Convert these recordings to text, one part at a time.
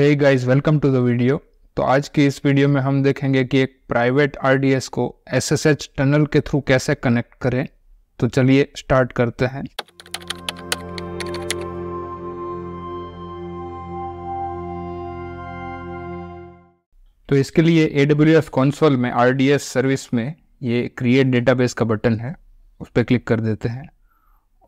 hey guys welcome to the video तो आज की इस वीडियो में हम देखेंगे कि एक प्राइवेट आरडीएस को एसएसएच टनल के थ्रू कैसे कनेक्ट करें तो चलिए स्टार्ट करते हैं तो इसके लिए एडब्ल्यूएफ कंसोल में आरडीएस सर्विस में ये क्रिएट डेटाबेस का बटन है उस पर क्लिक कर देते हैं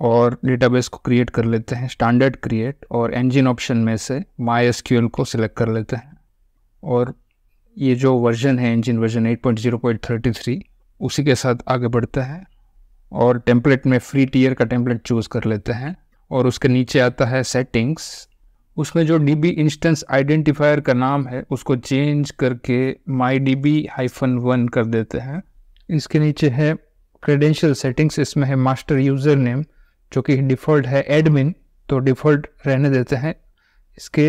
और डेटाबेस को क्रिएट कर लेते हैं स्टैंडर्ड क्रिएट और इंजन ऑप्शन में से माई एस को सिलेक्ट कर लेते हैं और ये जो वर्जन है इंजन वर्जन 8.0.33 उसी के साथ आगे बढ़ते हैं और टेम्पलेट में फ्री टीयर का टेम्पलेट चूज़ कर लेते हैं और उसके नीचे आता है सेटिंग्स उसमें जो डी बी इंस्टेंस आइडेंटिफायर का नाम है उसको चेंज करके my D B hyphen one कर देते हैं इसके नीचे है क्रेडेंशियल सेटिंग्स इसमें है मास्टर यूज़र नेम जो कि डिफ़ॉल्ट है एडमिन तो डिफ़ॉल्ट रहने देते हैं इसके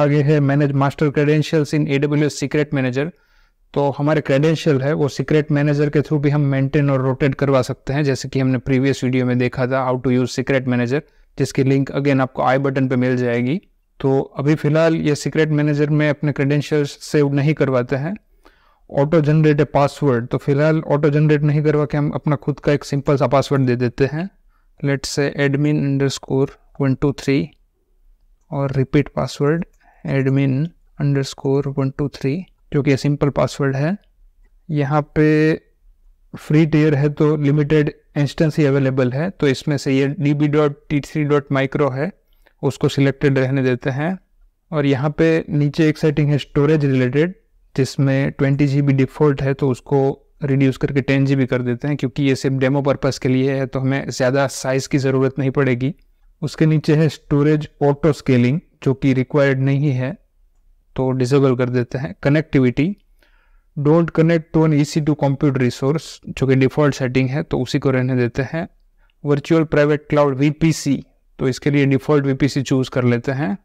आगे है manage master credentials in A W secret manager तो हमारे क्रेडेंशियल है वो सीक्रेट मैनेजर के थ्रू भी हम मेंटेन और रोटेट करवा सकते हैं जैसे कि हमने प्रीवियस वीडियो में देखा था how to use secret manager जिसकी लिंक अगेन आपको आई बटन पर मिल जाएगी तो अभी फ़िलहाल ये सीक्रेट मैनेजर में अपने क्रेडेंशियल्स सेव नहीं करवाते हैं ऑटो जनरेट ए पासवर्ड तो फिलहाल ऑटो जनरेट नहीं करवा के हम अपना खुद का एक सिंपल सा पासवर्ड दे देते हैं let's say admin underscore one two three और repeat password admin underscore one two three जो कि सिंपल पासवर्ड है यहाँ पे फ्री टेयर है तो लिमिटेड इंस्टेंस ही अवेलेबल है तो इसमें से ये D B dot T three dot micro है उसको सिलेक्टेड रहने देते हैं और यहाँ पे नीचे एक सेटिंग है स्टोरेज रिलेटेड जिसमें ट्वेंटी जी बी डिफ़ॉल्ट है तो उसको रिड्यूस करके टेन जी कर देते हैं क्योंकि ये सिर्फ डेमो पर्पस के लिए है तो हमें ज़्यादा साइज़ की ज़रूरत नहीं पड़ेगी उसके नीचे है स्टोरेज ऑटो स्केलिंग जो कि रिक्वायर्ड नहीं है तो डिजेबल कर देते हैं connectivity don't connect to an E C two computer resource जो कि डिफ़ॉल्ट सेटिंग है तो उसी को रहने देते हैं वर्चुअल प्राइवेट क्लाउड वी तो इसके लिए डिफ़ॉल्ट वी चूज़ कर लेते हैं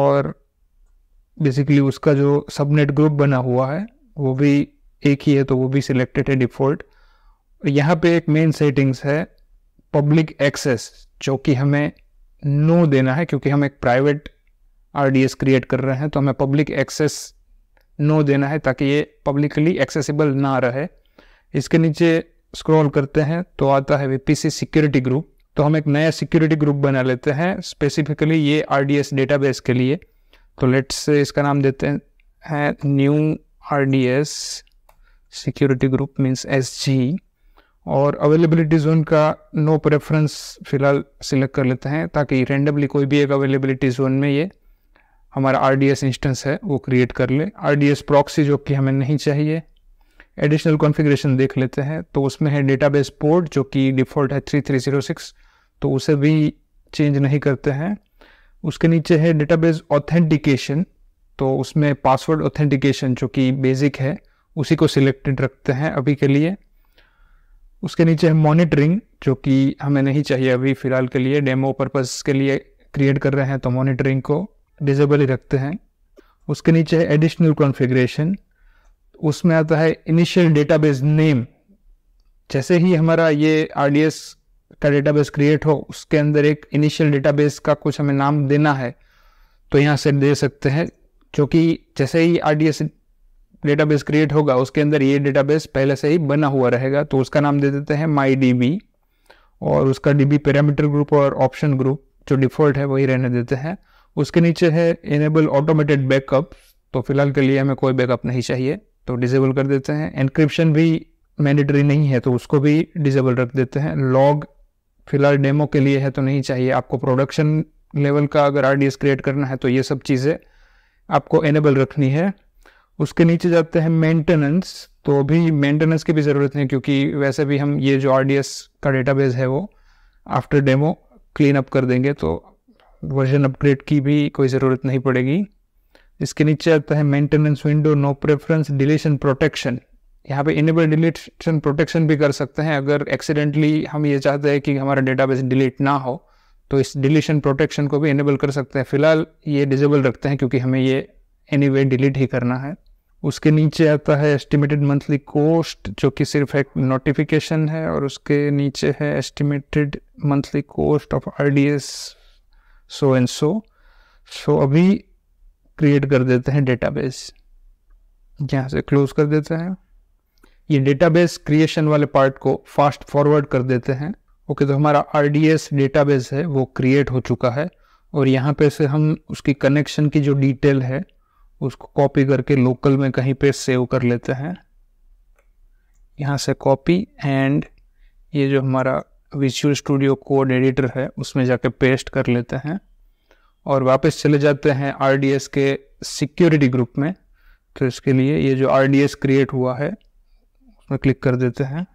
और बेसिकली उसका जो सबनेट ग्रुप बना हुआ है वो भी एक ही है तो वो भी सिलेक्टेड है डिफ़ॉल्ट यहाँ पे एक मेन सेटिंग्स है पब्लिक एक्सेस जो कि हमें नो देना है क्योंकि हम एक प्राइवेट आर क्रिएट कर रहे हैं तो हमें पब्लिक एक्सेस नो देना है ताकि ये पब्लिकली एक्सेसिबल ना रहे इसके नीचे स्क्रॉल करते हैं तो आता है वीपीसी सिक्योरिटी ग्रुप तो हम एक नया सिक्योरिटी ग्रुप बना लेते हैं स्पेसिफिकली ये आर डेटाबेस के लिए तो लेट्स इसका नाम देते हैं new R D S security group means S G और अवेलेबिलिटी जोन का नो प्रेफरेंस फिलहाल सिलेक्ट कर लेते हैं ताकि रेंडमली कोई भी एक अवेलेबिलिटी जोन में ये हमारा आर इंस्टेंस है वो क्रिएट कर ले आर डी प्रॉक्सी जो कि हमें नहीं चाहिए एडिशनल कॉन्फ़िगरेशन देख लेते हैं तो उसमें है डेटाबेस पोर्ट जो कि डिफ़ॉल्ट है 3306 तो उसे भी चेंज नहीं करते हैं उसके नीचे है डेटाबेस ऑथेंटिकेशन तो उसमें पासवर्ड ऑथेंटिकेशन जो कि बेसिक है उसी को सिलेक्टेड रखते हैं अभी के लिए उसके नीचे है मॉनिटरिंग जो कि हमें नहीं चाहिए अभी फ़िलहाल के लिए डेमो पर्पज़ के लिए क्रिएट कर रहे हैं तो मॉनिटरिंग को डिजेबल ही रखते हैं उसके नीचे है एडिशनल कॉन्फ़िगरेशन उसमें आता है इनिशियल डेटाबेस नेम जैसे ही हमारा ये आर का डेटाबेस क्रिएट हो उसके अंदर एक इनिशियल डेटाबेस का कुछ हमें नाम देना है तो यहाँ से दे सकते हैं क्योंकि जैसे ही आर डेटाबेस क्रिएट होगा उसके अंदर ये डेटाबेस पहले से ही बना हुआ रहेगा तो उसका नाम दे देते हैं माई डी और उसका डी बी पैरामीटर ग्रुप और ऑप्शन ग्रुप जो डिफ़ॉल्ट है वही रहने देते हैं उसके नीचे है इनेबल ऑटोमेटेड बैकअप तो फिलहाल के लिए हमें कोई बैकअप नहीं चाहिए तो डिजेबल कर देते हैं एनक्रिप्शन भी मैंडेटरी नहीं है तो उसको भी डिजेबल रख देते हैं लॉग फिलहाल डेमो के लिए है तो नहीं चाहिए आपको प्रोडक्शन लेवल का अगर आर क्रिएट करना है तो ये सब चीज़ें आपको एनेबल रखनी है उसके नीचे जाते हैं मेंटेनेंस तो अभी मेंटेनेंस की भी ज़रूरत नहीं क्योंकि वैसे भी हम ये जो आर का डेटाबेस है वो आफ्टर डेमो क्लीन अप कर देंगे तो वर्जन अपग्रेड की भी कोई ज़रूरत नहीं पड़ेगी इसके नीचे आता है maintenance window no preference deletion protection यहाँ पे इनेबल डिलीशन प्रोटेक्शन भी कर सकते हैं अगर एक्सीडेंटली हम ये चाहते हैं कि हमारा डेटाबेस डिलीट ना हो तो इस डिलीशन प्रोटेक्शन को भी इनेबल कर सकते हैं फिलहाल ये डिजेबल रखते हैं क्योंकि हमें ये एनी anyway, डिलीट ही करना है उसके नीचे आता है एस्टिमेटेड मंथली कोस्ट जो कि सिर्फ एक नोटिफिकेशन है और उसके नीचे है estimated monthly cost of R D S so and so so अभी क्रिएट कर देते हैं डेटाबेस यहाँ से क्लोज कर देते हैं ये डेटाबेस क्रिएशन वाले पार्ट को फास्ट फॉरवर्ड कर देते हैं ओके okay, तो हमारा आर डी एस डेटाबेस है वो क्रिएट हो चुका है और यहाँ पे से हम उसकी कनेक्शन की जो डिटेल है उसको कॉपी करके लोकल में कहीं पे सेव कर लेते हैं यहाँ से कॉपी एंड ये जो हमारा विचुअल स्टूडियो कोड एडिटर है उसमें जाके पेस्ट कर लेते हैं और वापस चले जाते हैं आर के सिक्योरिटी ग्रुप में तो इसके लिए ये जो आर क्रिएट हुआ है उसमें क्लिक कर देते हैं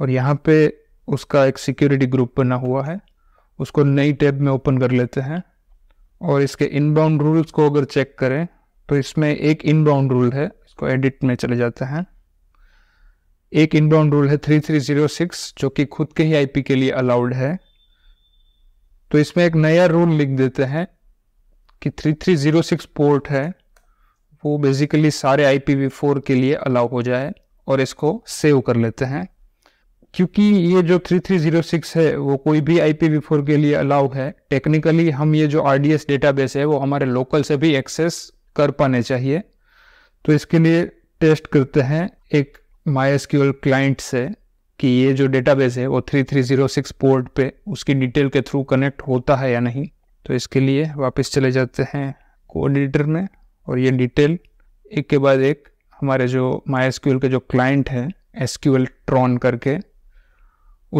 और यहाँ पे उसका एक सिक्योरिटी ग्रुप बना हुआ है उसको नई टैब में ओपन कर लेते हैं और इसके इनबाउंड रूल्स को अगर चेक करें तो इसमें एक इनबाउंड रूल है इसको एडिट में चले जाते हैं एक इनबाउंड रूल है 3306 जो कि खुद के ही आईपी के लिए अलाउड है तो इसमें एक नया रूल लिख देते हैं कि 3306 पोर्ट है वो बेसिकली सारे फोर के लिए अलाउ हो जाए और इसको सेव कर लेते हैं क्योंकि ये जो 3306 है वो कोई भी फोर के लिए अलाउ है टेक्निकली हम ये जो RDS डेटाबेस है वो हमारे लोकल से भी एक्सेस कर पाने चाहिए तो इसके लिए टेस्ट करते हैं एक माई क्लाइंट से कि ये जो डेटाबेस है वो 3306 पोर्ट पे उसकी डिटेल के थ्रू कनेक्ट होता है या नहीं तो इसके लिए वापस चले जाते हैं कोड एडिटर में और ये डिटेल एक के बाद एक हमारे जो माई के जो क्लाइंट हैं एस ट्रॉन करके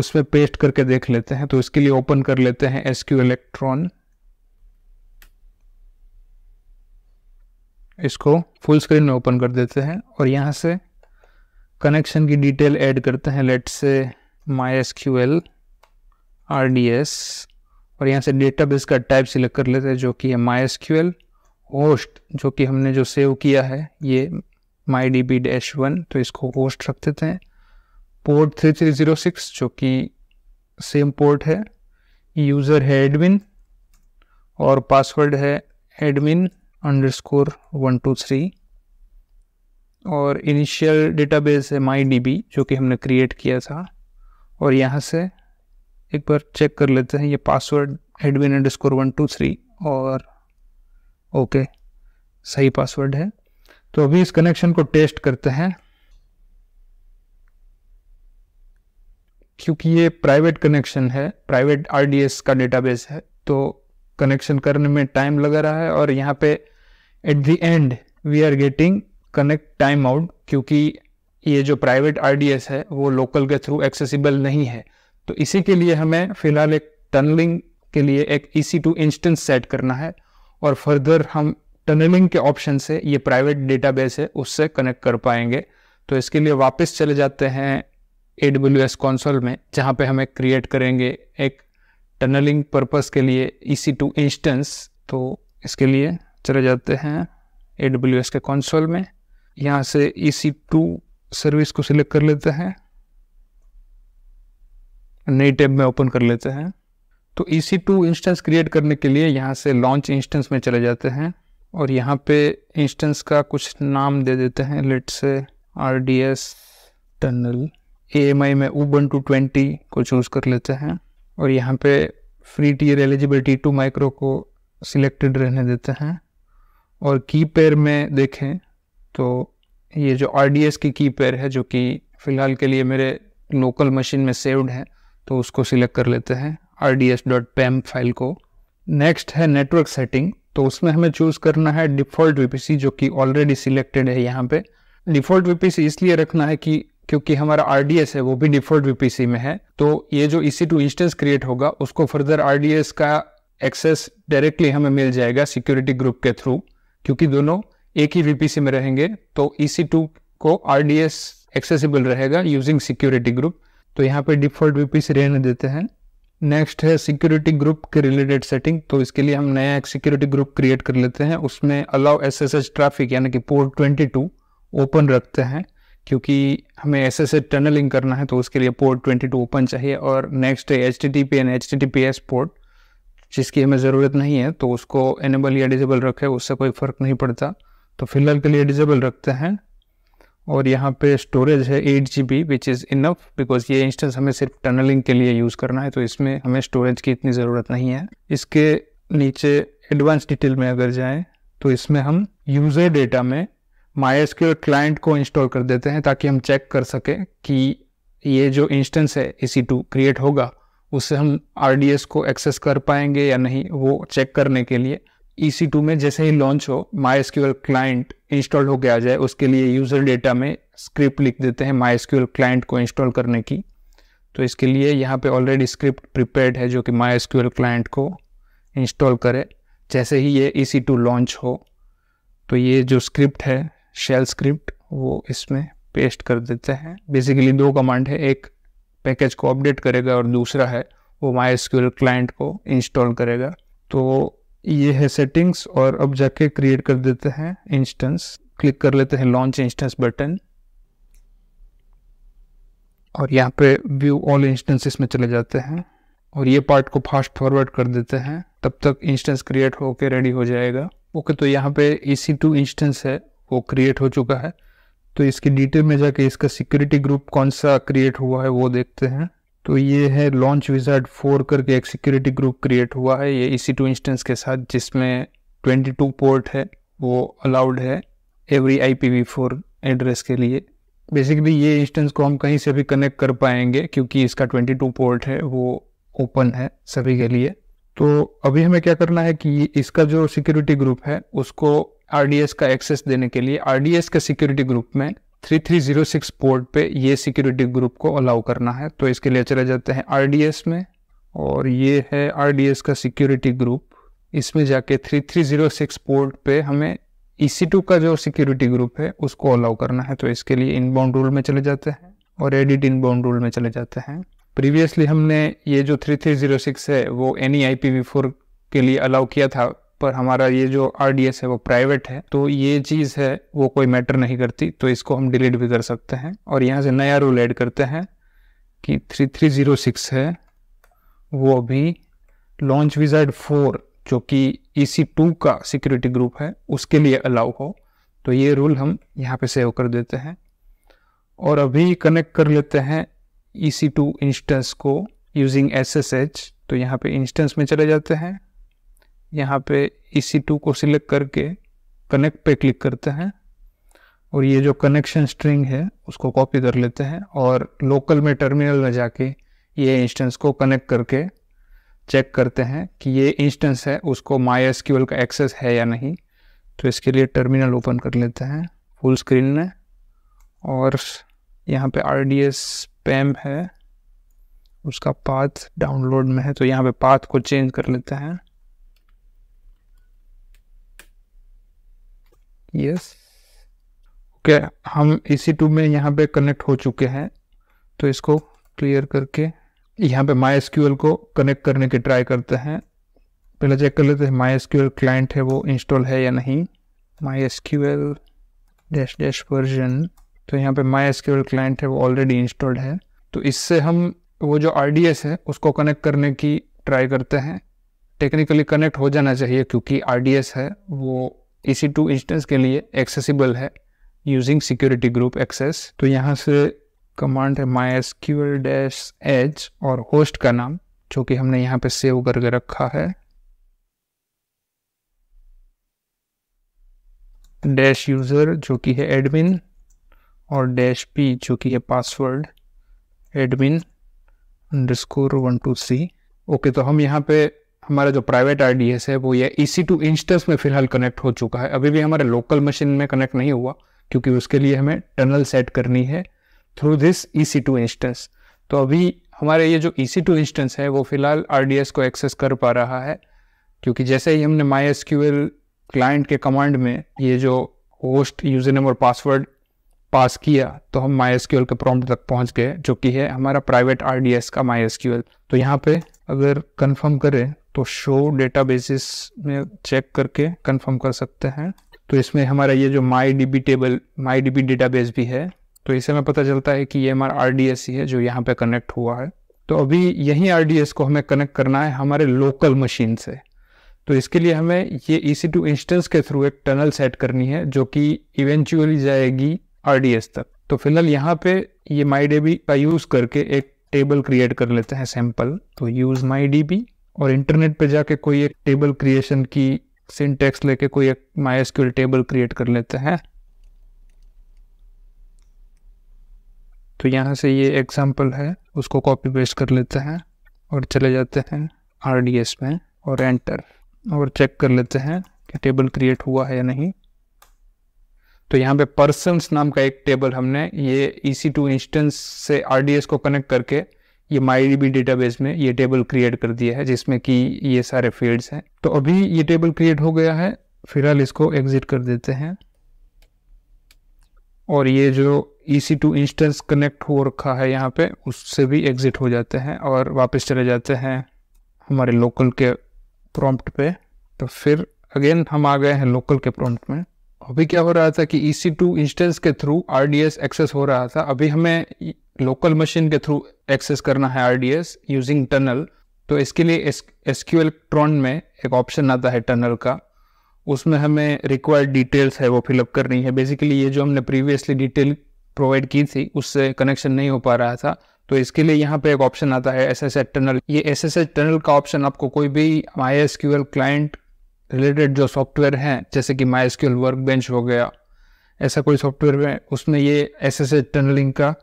उस पर पेस्ट करके देख लेते हैं तो इसके लिए ओपन कर लेते हैं एस क्यू इसको फुल स्क्रीन में ओपन कर देते हैं और यहाँ से कनेक्शन की डिटेल ऐड करते हैं let's say my S Q L R D S और यहाँ से डेटाबेस का टाइप सिलेक्ट कर लेते हैं जो कि है my S Q L host जो कि हमने जो सेव किया है ये my D B dash one तो इसको होस्ट रख देते हैं port three three zero six जो कि सेम पोर्ट है यूज़र है एडमिन और पासवर्ड है admin underscore one two three और इनिशियल डेटाबेस है माई डी बी जो कि हमने क्रिएट किया था और यहाँ से एक बार चेक कर लेते हैं ये password admin underscore one two three और ओके सही पासवर्ड है तो अभी इस कनेक्शन को टेस्ट करते हैं क्योंकि ये प्राइवेट कनेक्शन है प्राइवेट आरडीएस का डेटाबेस है तो कनेक्शन करने में टाइम लगा रहा है और यहाँ पे at the end we are getting connect time out क्योंकि ये जो प्राइवेट आर है वो लोकल के थ्रू एक्सेसिबल नहीं है तो इसी के लिए हमें फिलहाल एक टनलिंग के लिए एक E C two instance set करना है और फर्दर हम टनलिंग के ऑप्शन से ये प्राइवेट डेटाबेस है उससे कनेक्ट कर पाएंगे तो इसके लिए वापस चले जाते हैं ए डब्ल्यू एस कॉन्सोल में जहाँ पे हमें क्रिएट करेंगे एक टनलिंग पर्पस के लिए ई सी टू इंस्टेंस तो इसके लिए चले जाते हैं ए डब्ल्यू एस के कंसोल में यहाँ से ई सी टू सर्विस को सिलेक्ट कर लेते हैं नई टैब में ओपन कर लेते हैं तो E C two instance create करने के लिए यहाँ से लॉन्च इंस्टेंस में चले जाते हैं और यहाँ पे इंस्टेंस का कुछ नाम दे देते हैं let's say R D S tunnel A M I में ओबन टू ट्वेंटी को चूज़ कर लेते हैं और यहाँ पे free tier eligibility two micro को सिलेक्टेड रहने देते हैं और की पेयर में देखें तो ये जो आर डी की की पेयर है जो कि फ़िलहाल के लिए मेरे लोकल मशीन में सेव्ड है तो उसको सिलेक्ट कर लेते हैं R D S dot pem file को नेक्स्ट है नेटवर्क सेटिंग तो उसमें हमें चूज़ करना है डिफ़ॉल्ट वीपीसी जो कि ऑलरेडी सिलेक्टेड है यहाँ पे डिफ़ॉल्ट वीपीसी इसलिए रखना है कि क्योंकि हमारा आर है वो भी डिफ़ॉल्ट वीपीसी में है तो ये जो E C two instance create होगा उसको फर्दर आर का एक्सेस डायरेक्टली हमें मिल जाएगा सिक्योरिटी ग्रुप के थ्रू क्योंकि दोनों एक ही वीपीसी में रहेंगे तो ई e को आर एक्सेसिबल रहेगा यूजिंग सिक्योरिटी ग्रुप तो यहाँ पे डिफॉल्ट वीपीसी रहने देते हैं नेक्स्ट है सिक्योरिटी ग्रुप के रिलेटेड सेटिंग तो इसके लिए हम नया एक सिक्योरिटी ग्रुप क्रिएट कर लेते हैं उसमें allow S S S traffic यानी कि पोर्ट ट्वेंटी टू ओपन रखते हैं क्योंकि हमें एस एस एस टनलिंग करना है तो उसके लिए पोर्ट ट्वेंटी टू ओपन चाहिए और नेक्स्ट है H T T P and H T T P S port जिसकी हमें ज़रूरत नहीं है तो उसको एनेबल या डिजेबल रखें उससे कोई फ़र्क नहीं पड़ता तो फिलहाल के लिए डिजेबल रखते हैं और यहाँ पे स्टोरेज है eight G B which is enough because ये इंस्टेंस हमें सिर्फ टनलिंग के लिए यूज़ करना है तो इसमें हमें स्टोरेज की इतनी ज़रूरत नहीं है इसके नीचे एडवांस डिटेल में अगर जाएँ तो इसमें हम यूज़र डेटा में माएस के क्लाइंट को इंस्टॉल कर देते हैं ताकि हम चेक कर सकें कि ये जो इंस्टेंस है इसी टू क्रिएट होगा उससे हम आर को एक्सेस कर पाएंगे या नहीं वो चेक करने के लिए ई e में जैसे ही लॉन्च हो माई एसक्यूएल क्लाइंट इंस्टॉल होकर आ जाए उसके लिए यूज़र डेटा में स्क्रिप्ट लिख देते हैं माई एसक्यूएल क्लाइंट को इंस्टॉल करने की तो इसके लिए यहाँ पे ऑलरेडी स्क्रिप्ट प्रिपेयर्ड है जो कि माई एसक्यूएल क्लाइंट को इंस्टॉल करे जैसे ही ये ई e लॉन्च हो तो ये जो स्क्रिप्ट है शेल स्क्रिप्ट वो इसमें पेस्ट कर देते हैं बेसिकली दो कमांड है एक पैकेज को अपडेट करेगा और दूसरा है वो माई क्लाइंट को इंस्टॉल करेगा तो ये है सेटिंग्स और अब जाके क्रिएट कर देते हैं इंस्टेंस क्लिक कर लेते हैं लॉन्च इंस्टेंस बटन और यहाँ पे व्यू ऑल इंस्टेंसेस में चले जाते हैं और ये पार्ट को फास्ट फॉरवर्ड कर देते हैं तब तक इंस्टेंस क्रिएट होके रेडी हो जाएगा ओके तो यहाँ पे ई सी टू इंस्टेंस है वो क्रिएट हो चुका है तो इसकी डिटेल में जाके इसका सिक्योरिटी ग्रुप कौन सा क्रिएट हुआ है वो देखते हैं तो ये है लॉन्च विजार्ड फोर करके एक सिक्योरिटी ग्रुप क्रिएट हुआ है ये इसी टू इंस्टेंस के साथ जिसमें 22 पोर्ट है वो अलाउड है every I P V four address के लिए बेसिकली ये इंस्टेंस को हम कहीं से भी कनेक्ट कर पाएंगे क्योंकि इसका 22 पोर्ट है वो ओपन है सभी के लिए तो अभी हमें क्या करना है कि इसका जो सिक्योरिटी ग्रुप है उसको आरडीएस का एक्सेस देने के लिए आरडीएस के सिक्योरिटी ग्रुप में 3306 पोर्ट पे ये सिक्योरिटी ग्रुप को अलाउ करना है तो इसके लिए चले जाते हैं आरडीएस में और ये है आरडीएस का सिक्योरिटी ग्रुप इसमें जाके 3306 पोर्ट पे हमें ई e का जो सिक्योरिटी ग्रुप है उसको अलाउ करना है तो इसके लिए इनबाउंड रूल में चले जाते हैं और एडिट इनबाउंड रूल में चले जाते हैं प्रीवियसली हमने ये जो 3306 है वो एनी आई e के लिए अलाउ किया था पर हमारा ये जो आर है वो प्राइवेट है तो ये चीज़ है वो कोई मैटर नहीं करती तो इसको हम डिलीट भी कर सकते हैं और यहाँ से नया रूल ऐड करते हैं कि थ्री थ्री ज़ीरो सिक्स है वो अभी लॉन्च विजाइड फोर जो कि ई सी टू का सिक्योरिटी ग्रुप है उसके लिए अलाउ हो तो ये रूल हम यहाँ पे सेव कर देते हैं और अभी कनेक्ट कर लेते हैं ई सी टू इंस्टेंस को यूजिंग एस एस एच तो यहाँ पे इंस्टेंस में चले जाते हैं यहाँ पे ई e टू को सिलेक्ट करके कनेक्ट पे क्लिक करते हैं और ये जो कनेक्शन स्ट्रिंग है उसको कॉपी कर लेते हैं और लोकल में टर्मिनल में जाके ये इंस्टेंस को कनेक्ट करके चेक करते हैं कि ये इंस्टेंस है उसको माई एस का एक्सेस है या नहीं तो इसके लिए टर्मिनल ओपन कर लेते हैं फुल स्क्रीन में और यहाँ पे आर डी एस पैम है उसका पाथ डाउनलोड में है तो यहाँ पे पाथ को चेंज कर लेते हैं यस ओके हम इसी टू में यहाँ पे कनेक्ट हो चुके हैं तो इसको क्लियर करके यहाँ पे माई को कनेक्ट करने की ट्राई करते हैं पहले चेक कर लेते हैं माई क्लाइंट है वो इंस्टॉल है या नहीं माई डैश डैश वर्जन तो यहाँ पे माई क्लाइंट है वो ऑलरेडी इंस्टॉल्ड है तो इससे हम वो जो आर है उसको कनेक्ट करने की ट्राई करते हैं टेक्निकली कनेक्ट हो जाना चाहिए क्योंकि आर है वो EC2 इंस्टेंस के लिए एक्सेसिबल है यूजिंग सिक्योरिटी ग्रुप एक्सेस तो यहाँ से कमांड है my S Q L dash H और होस्ट का नाम जो कि हमने यहाँ पे सेव करके रखा है डैश यूज़र जो कि है एडमिन और डैश पी जो कि है password admin underscore one two C okay तो हम यहाँ पे हमारा जो प्राइवेट आर है वो ये ई सी टू इंस्टेंस में फिलहाल कनेक्ट हो चुका है अभी भी हमारे लोकल मशीन में कनेक्ट नहीं हुआ क्योंकि उसके लिए हमें टनल सेट करनी है through this E C two instance तो अभी हमारे ये जो ई सी टू इंस्टेंस है वो फिलहाल आर को एक्सेस कर पा रहा है क्योंकि जैसे ही हमने my S Q L client के कमांड में ये जो होस्ट यूजर नेम और पासवर्ड पास किया तो हम माई एस के प्रॉम्प्ट तक पहुंच गए जो कि है हमारा प्राइवेट आर डी एस का माई एस तो यहाँ पे अगर कंफर्म करें तो शो डेटा बेसिस में चेक करके कंफर्म कर सकते हैं तो इसमें हमारा ये जो my D B table my D B database भी है तो इसे हमें पता चलता है कि ये हमारा आर डी एस ही है जो यहाँ पे कनेक्ट हुआ है तो अभी यही आर डी एस को हमें कनेक्ट करना है हमारे लोकल मशीन से तो इसके लिए हमें ये ई सी टू इंस्टेंस के थ्रू एक टनल सेट करनी है जो कि इवेंचुअली जाएगी आर डी एस तक तो फिलहाल यहाँ पे ये माई डी बी का यूज़ करके एक टेबल क्रिएट कर लेते हैं सैम्पल तो यूज़ माई डी बी और इंटरनेट पे जाके कोई एक टेबल क्रिएशन की सिंटेक्स लेके कोई एक माइस्क्यूएल टेबल क्रिएट कर लेते हैं तो यहाँ से ये एग्जाम्पल है उसको कॉपी पेस्ट कर लेते हैं और चले जाते हैं आर में और एंटर और चेक कर लेते हैं कि टेबल क्रिएट हुआ है या नहीं तो यहाँ पे पर्सनस नाम का एक टेबल हमने ये ई सी टू इंस्टेंस से आर को कनेक्ट करके ये माई डी डेटाबेस में ये टेबल क्रिएट कर दिया है जिसमें कि ये सारे फील्ड्स हैं तो अभी ये टेबल क्रिएट हो गया है फिलहाल इसको एग्जिट कर देते हैं और ये जो E C two instance connect हो रखा है यहाँ पे उससे भी एग्जिट हो जाते हैं और वापस चले जाते हैं हमारे लोकल के प्रॉम्प्ट पे तो फिर अगेन हम आ गए हैं लोकल के प्रॉम्प्ट में अभी क्या हो रहा था कि ई सी टू इंस्टेंस के through R D S access हो रहा था अभी हमें लोकल मशीन के थ्रू एक्सेस करना है R D S using tunnel तो इसके लिए एस क्यू एल ट्रॉन में एक ऑप्शन आता है टनल का उसमें हमें रिक्वायर्ड डिटेल्स है वो फिलअप करनी है बेसिकली ये जो हमने प्रीवियसली डिटेल प्रोवाइड की थी उससे कनेक्शन नहीं हो पा रहा था तो इसके लिए यहाँ पे एक ऑप्शन आता है एस एस टनल ये एस एस टनल का ऑप्शन आपको कोई भी I S Q L client related जो सॉफ्टवेयर हैं जैसे कि माई स्किल वर्क बेंच हो गया ऐसा कोई सॉफ्टवेयर में उसमें ये एस एस टनलिंग का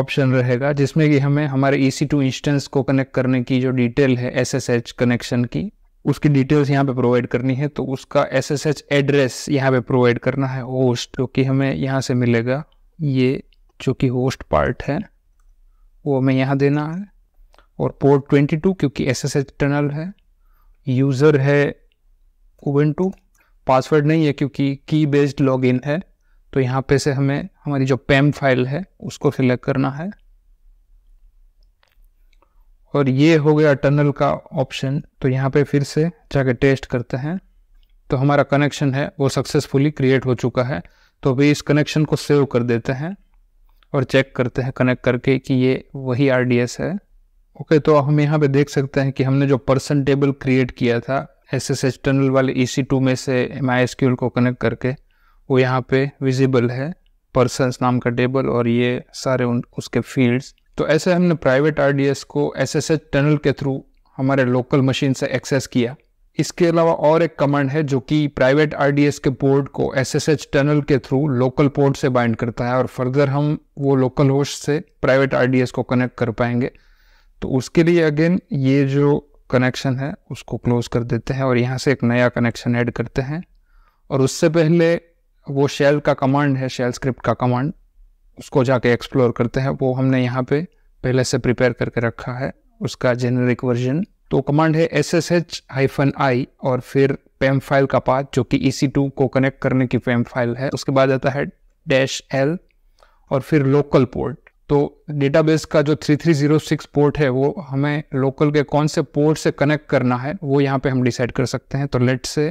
ऑप्शन रहेगा जिसमें कि हमें हमारे ई सी टू इंस्टेंस को कनेक्ट करने की जो डिटेल है एस एस एच कनेक्शन की उसकी डिटेल्स यहाँ पे प्रोवाइड करनी है तो उसका एस एस एच एड्रेस यहाँ पे प्रोवाइड करना है होस्ट जो कि हमें यहाँ से मिलेगा ये जो कि होस्ट पार्ट है वो हमें यहाँ देना है और पोर्ट टू क्योंकि एस एस एच टनल है यूज़र है उबंटू पासवर्ड नहीं है क्योंकि की बेस्ड लॉगिन है तो यहाँ पे से हमें हमारी जो पैम फाइल है उसको सिलेक्ट करना है और ये हो गया टनल का ऑप्शन तो यहाँ पे फिर से जाके टेस्ट करते हैं तो हमारा कनेक्शन है वो सक्सेसफुली क्रिएट हो चुका है तो अभी इस कनेक्शन को सेव कर देते हैं और चेक करते हैं कनेक्ट करके कि ये वही आर है ओके तो हम यहाँ पे देख सकते हैं कि हमने जो पर्सन टेबल क्रिएट किया था एस एस एच टनल वाले ई सी टू में से एम आई एस क्यूल को कनेक्ट करके वो यहाँ पे विजिबल है पर्सनस नाम का टेबल और ये सारे उन उसके फील्ड्स तो ऐसे हमने प्राइवेट आर डी एस को एस एस एच टनल के थ्रू हमारे लोकल मशीन से एक्सेस किया इसके अलावा और एक कमांड है जो कि प्राइवेट आर के पोर्ट को एस एस एच टनल के थ्रू लोकल पोर्ट से बाइंड करता है और फर्दर हम वो लोकल होस्ट से प्राइवेट आर को कनेक्ट कर पाएंगे तो उसके लिए अगेन ये जो कनेक्शन है उसको क्लोज कर देते हैं और यहाँ से एक नया कनेक्शन ऐड करते हैं और उससे पहले वो शेल का कमांड है शेल स्क्रिप्ट का कमांड उसको जाके एक्सप्लोर करते हैं वो हमने यहाँ पे पहले से प्रिपेयर करके रखा है उसका जेनरिक वर्जन तो कमांड है S S H hyphen I और फिर पेम फाइल का पाथ जो कि ई सी टू को कनेक्ट करने की पेम फाइल है उसके बाद आता है डैश एल और फिर लोकल पोर्ट तो डेटाबेस का जो 3306 पोर्ट है वो हमें लोकल के कौन से पोर्ट से कनेक्ट करना है वो यहाँ पे हम डिसाइड कर सकते हैं तो लेट से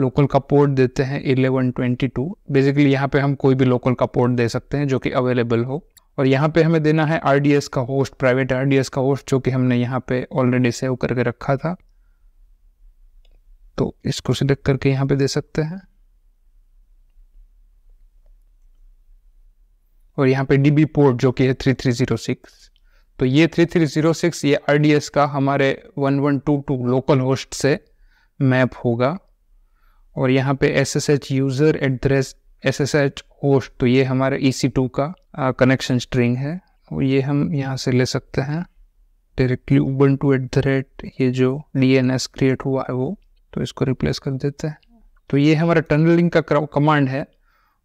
लोकल का पोर्ट देते हैं 1122 बेसिकली यहाँ पे हम कोई भी लोकल का पोर्ट दे सकते हैं जो कि अवेलेबल हो और यहाँ पे हमें देना है आर का होस्ट प्राइवेट आर का होस्ट जो कि हमने यहाँ पे ऑलरेडी सेव करके रखा था तो इसको सिलेक्ट करके यहाँ पे दे सकते हैं और यहाँ पे डी पोर्ट जो कि है थ्री थ्री जीरो सिक्स तो ये थ्री थ्री जीरो सिक्स ये आर का हमारे one one two two local host से मैप होगा और यहाँ पे S S H user address S S H host तो ये हमारे ई सी टू का कनेक्शन स्ट्रिंग है और ये हम यहाँ से ले सकते हैं directly one two at the rate ये जो डी एन एस क्रिएट हुआ है वो तो इसको रिप्लेस कर देते हैं तो ये हमारा टनलिंग का कमांड है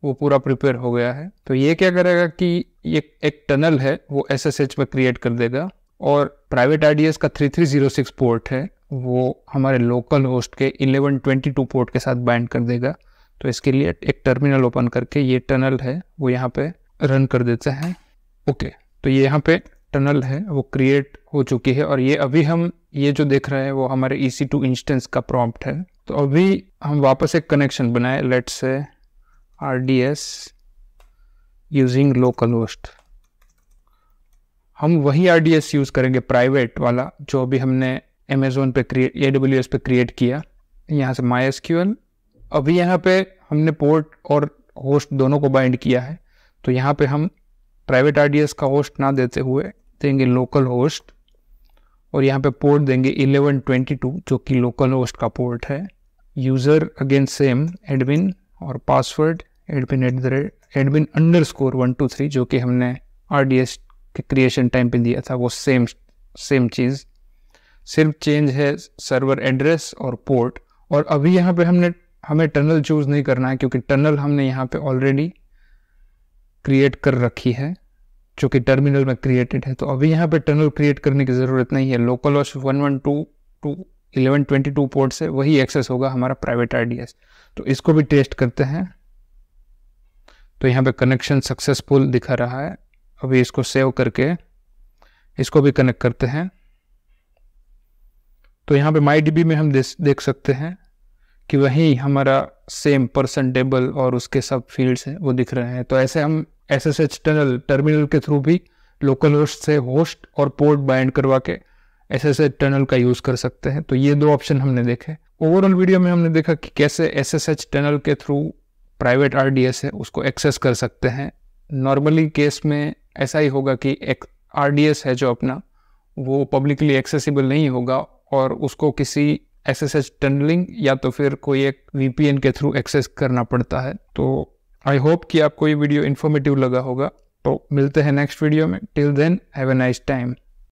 वो पूरा प्रिपेयर हो गया है तो ये क्या करेगा कि ये एक टनल है वो एस एस एच में क्रिएट कर देगा और प्राइवेट आर डी एस का three three zero six port है वो हमारे लोकल होस्ट के इलेवन ट्वेंटी टू पोर्ट के साथ बैंड कर देगा तो इसके लिए एक टर्मिनल ओपन करके ये टनल है वो यहाँ पे रन कर देते हैं ओके तो ये यहाँ पे टनल है वो क्रिएट हो चुकी है और ये अभी हम ये जो देख रहे हैं वो हमारे ई सी टू इंस्टेंस का प्रॉम्प्ट है तो अभी हम वापस एक कनेक्शन बनाए लेट से RDS using localhost हम वही RDS यूज़ करेंगे प्राइवेट वाला जो अभी हमने Amazon पे क्रिएट ए पे क्रिएट किया यहाँ से माई अभी यहाँ पे हमने पोर्ट और होस्ट दोनों को बाइंड किया है तो यहाँ पे हम प्राइवेट आर का होस्ट ना देते हुए देंगे लोकल होस्ट और यहाँ पे पोर्ट देंगे 1122 जो कि लोकल होस्ट का पोर्ट है यूज़र अगेन सेम एडमिन और password admin at the rate admin underscore one two three जो कि हमने आर डी एस के क्रिएशन टाइम पे दिया था वो सेम सेम चीज़ सिर्फ चेंज है सर्वर एड्रेस और पोर्ट और अभी यहाँ पे हमने हमें टनल चूज़ नहीं करना है क्योंकि टनल हमने यहाँ पे ऑलरेडी क्रिएट कर रखी है जो कि टर्मिनल में क्रिएटेड है तो अभी यहाँ पे टनल क्रिएट करने की ज़रूरत नहीं है local wash one one two two eleven twenty two port से वही एक्सेस होगा हमारा प्राइवेट एस तो इसको भी टेस्ट करते हैं तो यहाँ पे कनेक्शन सक्सेसफुल दिखा रहा है अभी इसको सेव करके इसको भी कनेक्ट करते हैं तो यहाँ पे माई डीबी में हम देख सकते हैं कि वही हमारा सेम पर्सन टेबल और उसके सब फील्ड्स हैं वो दिख रहे हैं तो ऐसे हम S S H tunnel terminal के थ्रू भी लोकल होस्ट से होस्ट और पोर्ट बाइंड करवा के एस एच टनल का यूज़ कर सकते हैं तो ये दो ऑप्शन हमने देखे ओवरऑल वीडियो में हमने देखा कि कैसे एस एस एच टनल के through private R D S है उसको एक्सेस कर सकते हैं नॉर्मली केस में ऐसा ही होगा कि एक आर डी एस है जो अपना वो पब्लिकली एक्सेसिबल नहीं होगा और उसको किसी एस एस एच टनलिंग या तो फिर कोई एक वी पी एन के थ्रू एक्सेस करना पड़ता है तो आई होप कि आपको ये वीडियो इन्फॉर्मेटिव लगा होगा तो मिलते हैं नेक्स्ट वीडियो में till then have a nice time